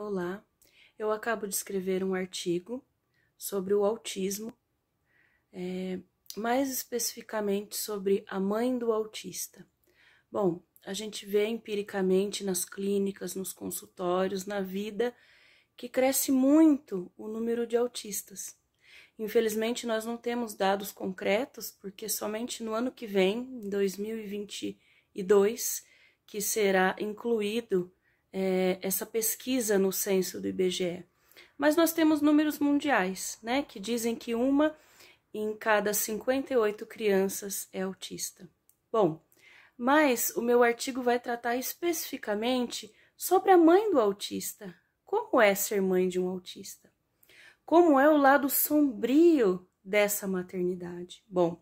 Olá, eu acabo de escrever um artigo sobre o autismo, é, mais especificamente sobre a mãe do autista. Bom, a gente vê empiricamente nas clínicas, nos consultórios, na vida, que cresce muito o número de autistas. Infelizmente, nós não temos dados concretos, porque somente no ano que vem, em 2022, que será incluído é, essa pesquisa no censo do IBGE. Mas nós temos números mundiais, né, que dizem que uma em cada 58 crianças é autista. Bom, mas o meu artigo vai tratar especificamente sobre a mãe do autista. Como é ser mãe de um autista? Como é o lado sombrio dessa maternidade? Bom,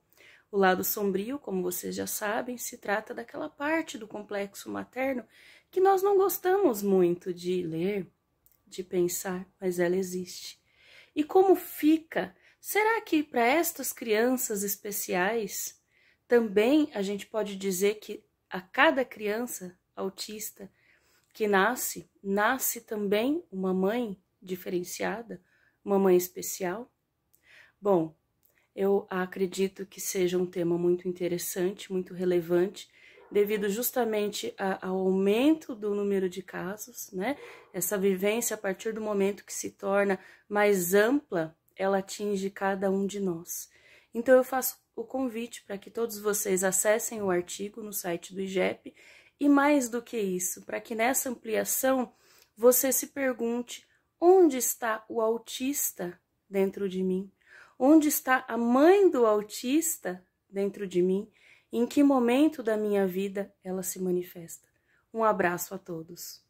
o lado sombrio, como vocês já sabem, se trata daquela parte do complexo materno que nós não gostamos muito de ler, de pensar, mas ela existe. E como fica? Será que para estas crianças especiais também a gente pode dizer que a cada criança autista que nasce, nasce também uma mãe diferenciada, uma mãe especial? Bom, eu acredito que seja um tema muito interessante, muito relevante, devido justamente a, ao aumento do número de casos, né? Essa vivência, a partir do momento que se torna mais ampla, ela atinge cada um de nós. Então, eu faço o convite para que todos vocês acessem o artigo no site do IGEP e, mais do que isso, para que nessa ampliação você se pergunte onde está o autista dentro de mim Onde está a mãe do autista dentro de mim? Em que momento da minha vida ela se manifesta? Um abraço a todos.